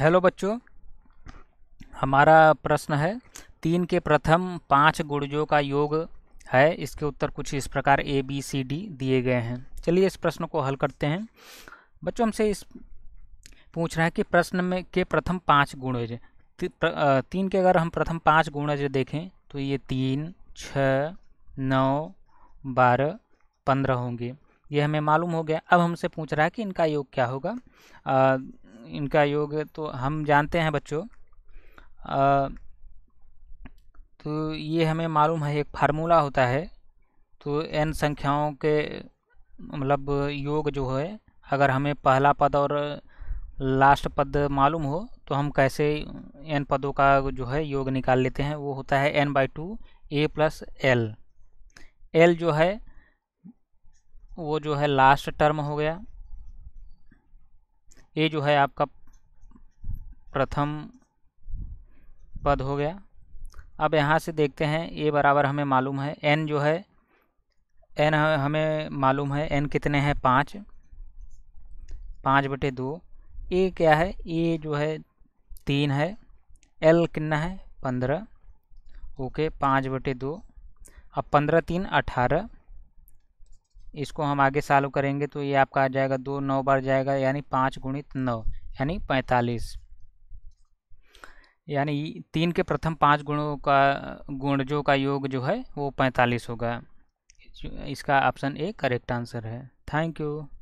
hello बच्चों हमारा प्रश्न है तीन के प्रथम पांच गुणजों का योग है इसके उत्तर कुछ इस प्रकार ए बी सी डी दिए गए हैं चलिए इस प्रश्न को हल करते हैं बच्चों हमसे इस पूछ रहा है कि प्रश्न में के प्रथम पांच गुणज ती, तीन के अगर हम प्रथम पांच गुणज देखें तो ये तीन छ नौ बारह पंद्रह होंगे ये हमें मालूम हो गया अब हमसे पूछ रहा है कि इनका योग क्या होगा इनका योग तो हम जानते हैं बच्चों तो ये हमें मालूम है एक फार्मूला होता है तो एन संख्याओं के मतलब योग जो है अगर हमें पहला पद और लास्ट पद मालूम हो तो हम कैसे एन पदों का जो है योग निकाल लेते हैं वो होता है N by two A plus L L जो है वो जो है लास्ट टर्म हो गया ये जो है आपका प्रथम पद हो गया अब यहाँ से देखते हैं ए बराबर हमें मालूम है एन जो है एन हमें मालूम है एन कितने हैं पाँच पाँच बटे दो ए क्या है ए जो है तीन है एल कितना है पंद्रह ओके पाँच बटे दो अब पंद्रह तीन अठारह इसको हम आगे सॉल्व करेंगे तो ये आपका आ जाएगा दो नौ बार जाएगा यानी पाँच गुणित नौ यानी पैंतालीस यानी तीन के प्रथम पाँच गुणों का गुणजों का योग जो है वो पैंतालीस होगा इसका ऑप्शन ए करेक्ट आंसर है थैंक यू